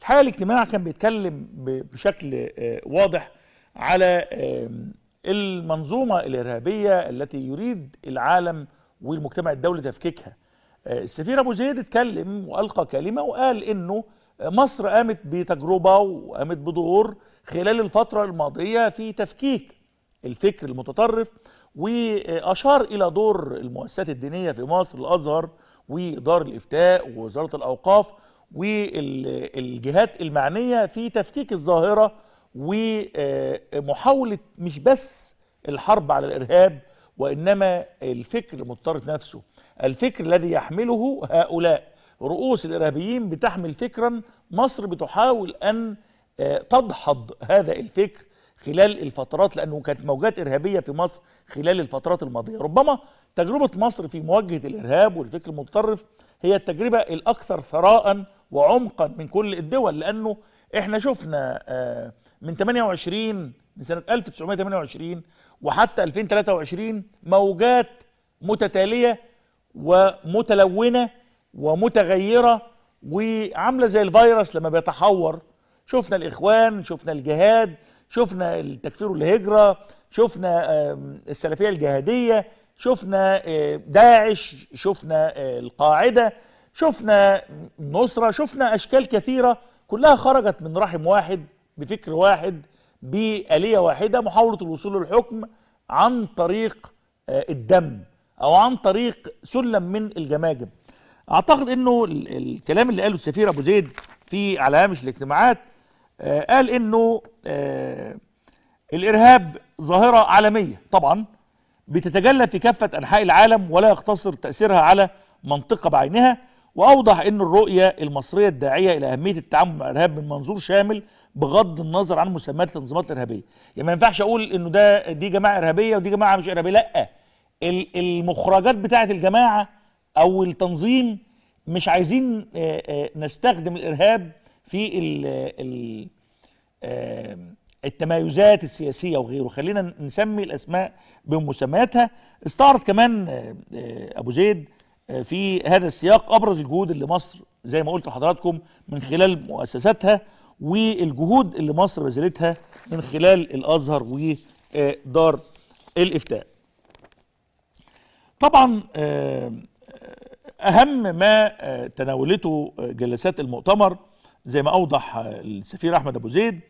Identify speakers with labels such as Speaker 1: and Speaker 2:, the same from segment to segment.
Speaker 1: الحقيقه الاجتماع كان بيتكلم بشكل آه، واضح على المنظومه الارهابيه التي يريد العالم والمجتمع الدولي تفكيكها. آه، السفير ابو زيد اتكلم والقى كلمه وقال انه مصر قامت بتجربه وقامت بدور خلال الفتره الماضيه في تفكيك الفكر المتطرف واشار الى دور المؤسسات الدينيه في مصر الازهر ودار الافتاء ووزاره الاوقاف والجهات المعنية في تفكيك الظاهرة ومحاولة مش بس الحرب على الإرهاب وإنما الفكر المضطرد نفسه الفكر الذي يحمله هؤلاء رؤوس الإرهابيين بتحمل فكرا مصر بتحاول أن آه، تدحض هذا الفكر خلال الفترات لأنه كانت موجات إرهابية في مصر خلال الفترات الماضية ربما تجربة مصر في مواجهة الإرهاب والفكر المتطرف هي التجربة الأكثر ثراء وعمقا من كل الدول لانه احنا شفنا آه، من 28 من سنه 1928 وحتى 2023 موجات متتاليه ومتلونه ومتغيره وعامله زي الفيروس لما بيتحور شفنا الاخوان شفنا الجهاد شفنا التكفير والهجره شفنا السلفيه الجهاديه شفنا آه، داعش شفنا آه، القاعده شفنا نصرة شفنا أشكال كثيرة كلها خرجت من رحم واحد بفكر واحد بآلية واحدة محاولة الوصول للحكم عن طريق آه، الدم أو عن طريق سلم من الجماجم أعتقد أنه الكلام اللي قاله السفير أبو زيد في على هامش الاجتماعات آه، قال أنه آه، الإرهاب ظاهرة عالمية طبعا بتتجلى في كافة أنحاء العالم ولا يقتصر تأثيرها على منطقة بعينها واوضح ان الرؤيه المصريه الداعيه الى اهميه التعامل مع الارهاب من منظور شامل بغض النظر عن مسميات التنظيمات الارهابيه يعني ما ينفعش اقول انه ده دي جماعه ارهابيه ودي جماعه مش ارهابيه لا المخرجات بتاعه الجماعه او التنظيم مش عايزين نستخدم الارهاب في ال التمايزات السياسية وغيره خلينا نسمي الأسماء بمسمياتها استعرض كمان أبو زيد آه، في هذا السياق ابرز الجهود اللي مصر زي ما قلت لحضراتكم من خلال مؤسساتها والجهود اللي مصر بذلتها من خلال الازهر ودار الافتاء. طبعا آه، اهم ما آه، تناولته جلسات المؤتمر زي ما اوضح السفير احمد ابو زيد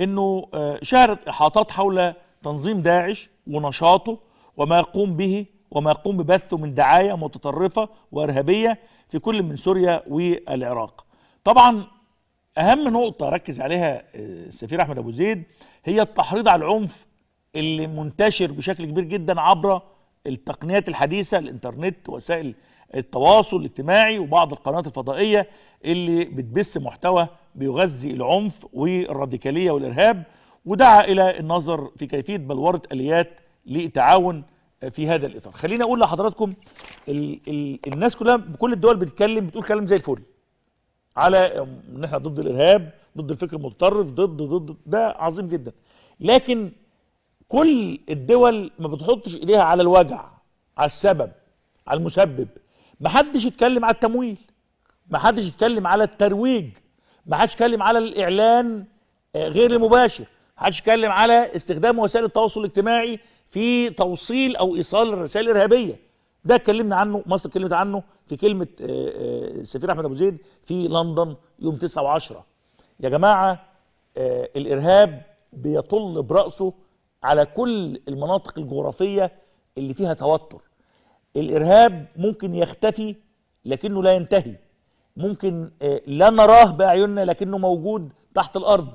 Speaker 1: انه شهرت احاطات حول تنظيم داعش ونشاطه وما يقوم به وما يقوم ببثه من دعاية متطرفة وإرهابية في كل من سوريا والعراق طبعا أهم نقطة ركز عليها آه، السفير أحمد أبو زيد هي التحريض على العنف اللي منتشر بشكل كبير جدا عبر التقنيات الحديثة الإنترنت وسائل التواصل الاجتماعي وبعض القنوات الفضائية اللي بتبث محتوى بيغذي العنف والراديكالية والإرهاب ودعا إلى النظر في كيفية بلورة آليات للتعاون في هذا الاطار خليني اقول لحضراتكم ال ال الناس كلها بكل الدول بتتكلم بتقول كلام زي الفل على ان احنا ضد الارهاب ضد الفكر المتطرف ضد ضد ده عظيم جدا لكن كل الدول ما بتحطش ايديها على الوجع على السبب على المسبب ما حدش يتكلم على التمويل ما حدش يتكلم على الترويج ما حدش يتكلم على الاعلان آه، غير المباشر ما حدش يتكلم على استخدام وسائل التواصل الاجتماعي في توصيل او ايصال رسائل ارهابيه ده اتكلمنا عنه مصر اتكلمت عنه في كلمه آه، آه، السفير احمد ابو زيد في لندن يوم 9 و10 يا جماعه آه، الارهاب بيطل براسه على كل المناطق الجغرافيه اللي فيها توتر الارهاب ممكن يختفي لكنه لا ينتهي ممكن لا نراه باعيننا لكنه موجود تحت الارض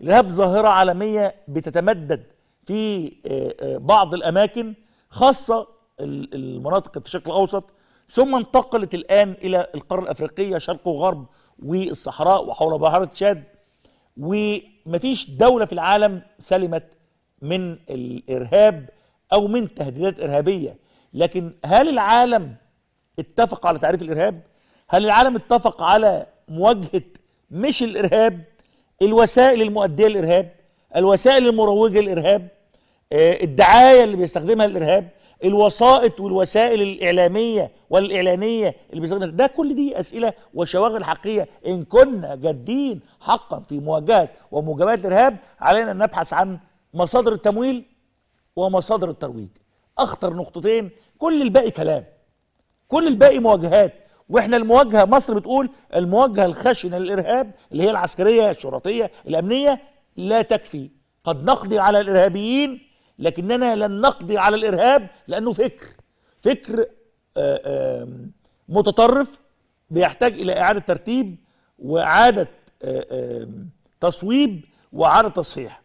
Speaker 1: الارهاب ظاهره عالميه بتتمدد في آه، آه، بعض الأماكن خاصة المناطق في الشرق الأوسط ثم انتقلت الآن إلى القارة الأفريقية شرق وغرب والصحراء وحول بحيرة تشاد ومفيش دولة في العالم سلمت من الإرهاب أو من تهديدات إرهابية لكن هل العالم اتفق على تعريف الإرهاب؟ هل العالم اتفق على مواجهة مش الإرهاب الوسائل المؤدية للإرهاب؟ الوسائل المروجه للارهاب آه، الدعايه اللي بيستخدمها الارهاب الوسائط والوسائل الاعلاميه والاعلانيه اللي بيستخدمها ده كل دي اسئله وشواغل حقيقيه ان كنا جادين حقا في مواجهه وموجبات الارهاب علينا ان نبحث عن مصادر التمويل ومصادر الترويج اخطر نقطتين كل الباقي كلام كل الباقي مواجهات واحنا المواجهه مصر بتقول المواجهه الخشنه للارهاب اللي هي العسكريه الشرطيه الامنيه لا تكفي قد نقضي على الإرهابيين لكننا لن نقضي على الإرهاب لأنه فكر فكر آه، متطرف بيحتاج إلى إعادة ترتيب وإعادة آه، تصويب وإعادة تصحيح